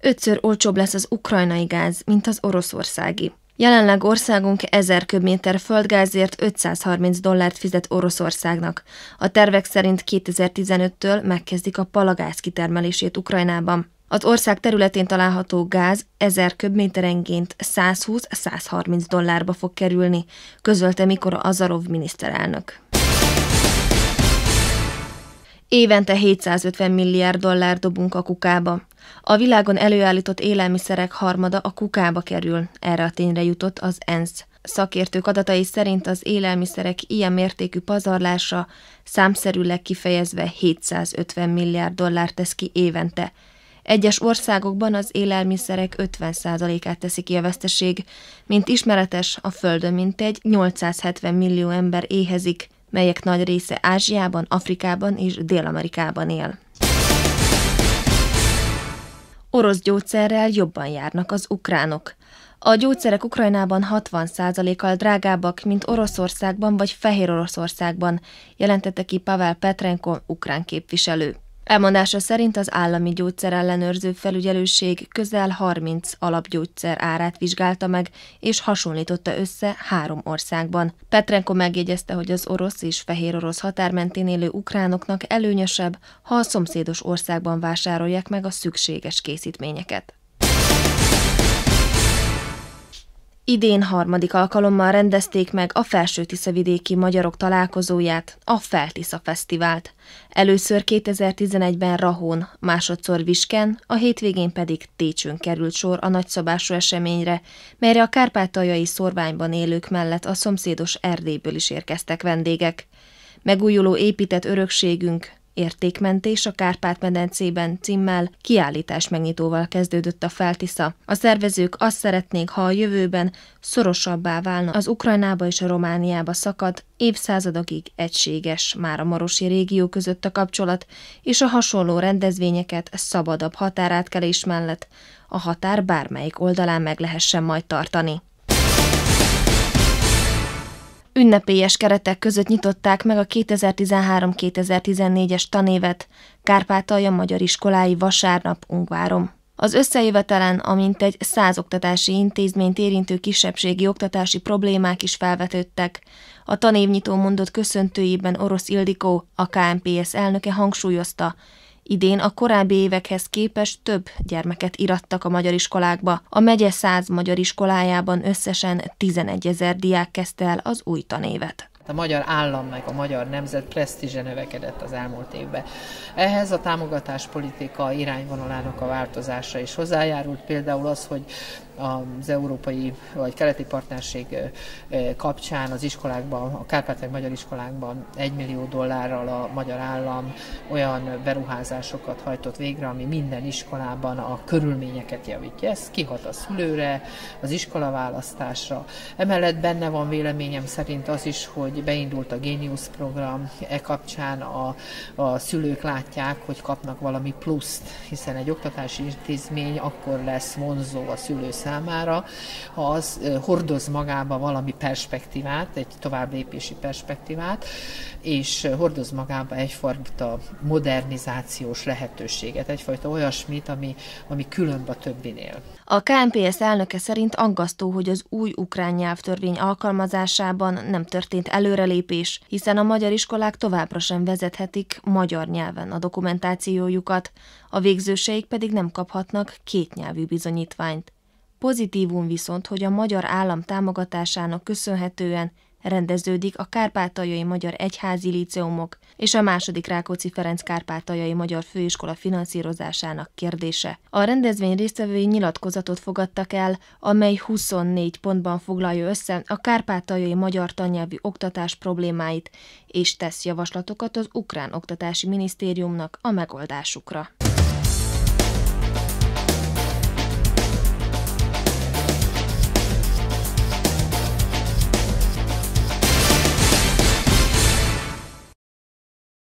ötször olcsóbb lesz az ukrajnai gáz, mint az oroszországi. Jelenleg országunk 1000 köbméter földgázért 530 dollárt fizet Oroszországnak. A tervek szerint 2015-től megkezdik a palagáz kitermelését Ukrajnában. Az ország területén található gáz 1000 köbméterenként 120-130 dollárba fog kerülni, közölte Mikora Azarov miniszterelnök. Évente 750 milliárd dollár dobunk a kukába. A világon előállított élelmiszerek harmada a kukába kerül, erre a tényre jutott az ENSZ. Szakértők adatai szerint az élelmiszerek ilyen mértékű pazarlása számszerűleg kifejezve 750 milliárd dollár tesz ki évente. Egyes országokban az élelmiszerek 50%-át teszi ki a veszteség, mint ismeretes, a Földön mintegy 870 millió ember éhezik, melyek nagy része Ázsiában, Afrikában és Dél-Amerikában él orosz gyógyszerrel jobban járnak az ukránok. A gyógyszerek Ukrajnában 60%-kal drágábbak, mint Oroszországban vagy Fehér Oroszországban, jelentette ki Pavel Petrenko, ukrán képviselő. Elmondása szerint az állami gyógyszerellenőrző felügyelőség közel 30 alapgyógyszer árát vizsgálta meg, és hasonlította össze három országban. Petrenko megjegyezte, hogy az orosz és fehér orosz határ mentén élő ukránoknak előnyösebb, ha a szomszédos országban vásárolják meg a szükséges készítményeket. Idén harmadik alkalommal rendezték meg a felső tiszavidéki magyarok találkozóját, a Feltisza Fesztivált. Először 2011-ben Rahón, másodszor Visken, a hétvégén pedig Técsőn került sor a nagyszabású eseményre, melyre a kárpátaljai szorványban élők mellett a szomszédos Erdélyből is érkeztek vendégek. Megújuló épített örökségünk, Értékmentés a Kárpát-medencében címmel kiállítás megnyitóval kezdődött a Feltisza. A szervezők azt szeretnék, ha a jövőben szorosabbá válna az Ukrajnába és a Romániába szakad évszázadokig egységes, már a marosi régió között a kapcsolat, és a hasonló rendezvényeket szabadabb határátkelés mellett a határ bármelyik oldalán meg lehessen majd tartani. Ünnepélyes keretek között nyitották meg a 2013-2014-es tanévet Kárpátalja Magyar Iskolái vasárnap Ungvárom. Az összejövetelen, amint egy száz oktatási intézményt érintő kisebbségi oktatási problémák is felvetődtek. A tanévnyitó mondott köszöntőjében Orosz Ildikó, a KMPS elnöke hangsúlyozta, Idén a korábbi évekhez képest több gyermeket irattak a magyar iskolákba. A megye száz magyar iskolájában összesen 11 ezer diák kezdte el az új tanévet. A magyar állam meg a magyar nemzet presztízse növekedett az elmúlt évben. Ehhez a támogatáspolitika irányvonalának a változása is hozzájárult, például az, hogy az európai vagy keleti partnerség kapcsán az iskolákban, a kárpátai magyar iskolákban 1 millió dollárral a magyar állam olyan beruházásokat hajtott végre, ami minden iskolában a körülményeket javítja. Ez kihat a szülőre, az választásra. Emellett benne van véleményem szerint az is, hogy beindult a Genius program, e kapcsán a, a szülők látják, hogy kapnak valami pluszt, hiszen egy oktatási intézmény akkor lesz vonzó a szülő számára, számára, ha az hordoz magába valami perspektívát, egy tovább lépési perspektívát, és hordoz magába egyfajta modernizációs lehetőséget, egyfajta olyasmit, ami, ami különb a többinél. A KNPS elnöke szerint aggasztó, hogy az új ukrán nyelvtörvény alkalmazásában nem történt előrelépés, hiszen a magyar iskolák továbbra sem vezethetik magyar nyelven a dokumentációjukat, a végzőseik pedig nem kaphatnak kétnyelvű bizonyítványt. Pozitívum viszont, hogy a magyar állam támogatásának köszönhetően rendeződik a Kárpátaljai Magyar Egyházi Líceumok és a második Rákóczi Ferenc Kárpátaljai Magyar Főiskola finanszírozásának kérdése. A rendezvény résztvevői nyilatkozatot fogadtak el, amely 24 pontban foglalja össze a kárpátaljai magyar tannyelvű oktatás problémáit, és tesz javaslatokat az ukrán oktatási minisztériumnak a megoldásukra.